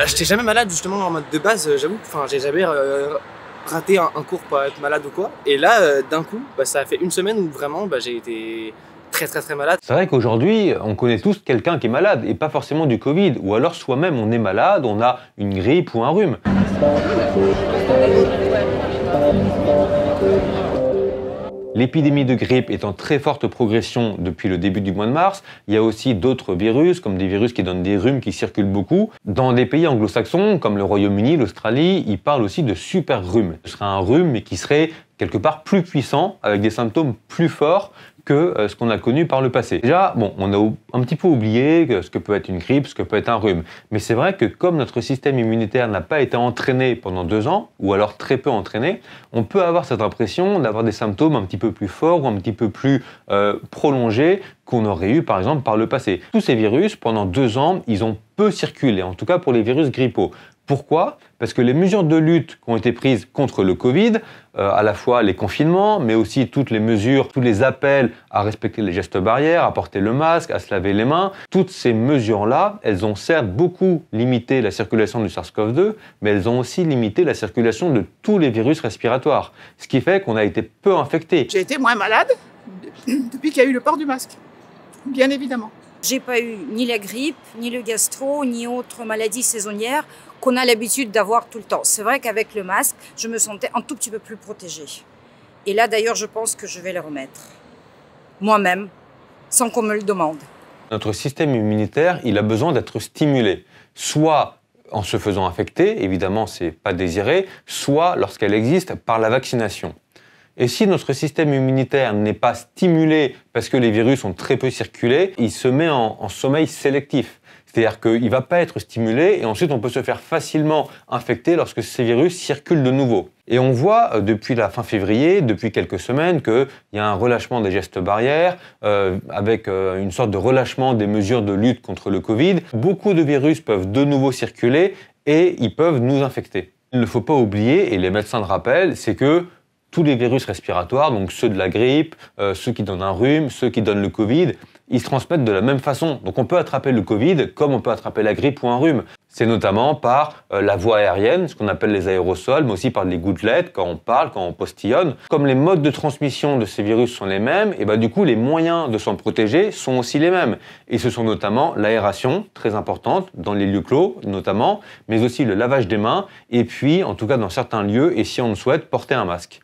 Euh, j'étais jamais malade justement en mode de base, euh, j'avoue. Enfin, j'ai jamais euh, raté un, cours pour être malade ou quoi. Et là, d'un coup, bah, ça a fait une semaine où vraiment bah, j'ai été très très très malade. C'est vrai qu'aujourd'hui, on connaît tous quelqu'un qui est malade et pas forcément du Covid. Ou alors soi-même, on est malade, on a une grippe ou un rhume. L'épidémie de grippe est en très forte progression depuis le début du mois de mars. Il y a aussi d'autres virus, comme des virus qui donnent des rhumes, qui circulent beaucoup. Dans des pays anglo-saxons, comme le Royaume-Uni, l'Australie, ils parlent aussi de super rhumes. Ce serait un rhume, mais qui serait quelque part plus puissant, avec des symptômes plus forts que euh, ce qu'on a connu par le passé. Déjà, bon, on a un petit peu oublié ce que peut être une grippe, ce que peut être un rhume. Mais c'est vrai que comme notre système immunitaire n'a pas été entraîné pendant deux ans, ou alors très peu entraîné, on peut avoir cette impression d'avoir des symptômes un petit peu plus forts ou un petit peu plus euh, prolongés qu'on aurait eu par exemple par le passé. Tous ces virus, pendant deux ans, ils ont peu circulé, en tout cas pour les virus grippaux. Pourquoi Parce que les mesures de lutte qui ont été prises contre le Covid, euh, à la fois les confinements, mais aussi toutes les mesures, tous les appels à respecter les gestes barrières, à porter le masque, à se laver les mains, toutes ces mesures-là, elles ont certes beaucoup limité la circulation du SARS-CoV-2, mais elles ont aussi limité la circulation de tous les virus respiratoires, ce qui fait qu'on a été peu infecté. J'ai été moins malade depuis qu'il y a eu le port du masque, bien évidemment. J'ai pas eu ni la grippe, ni le gastro, ni autre maladie saisonnière qu'on a l'habitude d'avoir tout le temps. C'est vrai qu'avec le masque, je me sentais un tout petit peu plus protégée. Et là, d'ailleurs, je pense que je vais le remettre. Moi-même, sans qu'on me le demande. Notre système immunitaire, il a besoin d'être stimulé. Soit en se faisant infecter, évidemment, c'est pas désiré, soit lorsqu'elle existe par la vaccination. Et si notre système immunitaire n'est pas stimulé parce que les virus ont très peu circulé, il se met en, sommeil sélectif. C'est-à-dire qu'il ne va pas être stimulé et ensuite on peut se faire facilement infecter lorsque ces virus circulent de nouveau. Et on voit euh, depuis la fin février, depuis quelques semaines, qu'il y a un relâchement des gestes barrières, euh, avec euh, une sorte de relâchement des mesures de lutte contre le Covid. Beaucoup de virus peuvent de nouveau circuler et ils peuvent nous infecter. Il ne faut pas oublier, et les médecins le rappellent, c'est que tous les virus respiratoires, donc ceux de la grippe, euh, ceux qui donnent un rhume, ceux qui donnent le Covid, ils se transmettent de la même façon. Donc on peut attraper le Covid comme on peut attraper la grippe ou un rhume. C'est notamment par euh, la voie aérienne, ce qu'on appelle les aérosols, mais aussi par les gouttelettes, quand on parle, quand on postillonne. Comme les modes de transmission de ces virus sont les mêmes, et eh ben du coup les moyens de s'en protéger sont aussi les mêmes. Et ce sont notamment l'aération, très importante, dans les lieux clos notamment, mais aussi le lavage des mains, et puis en tout cas dans certains lieux, et si on le souhaite, porter un masque.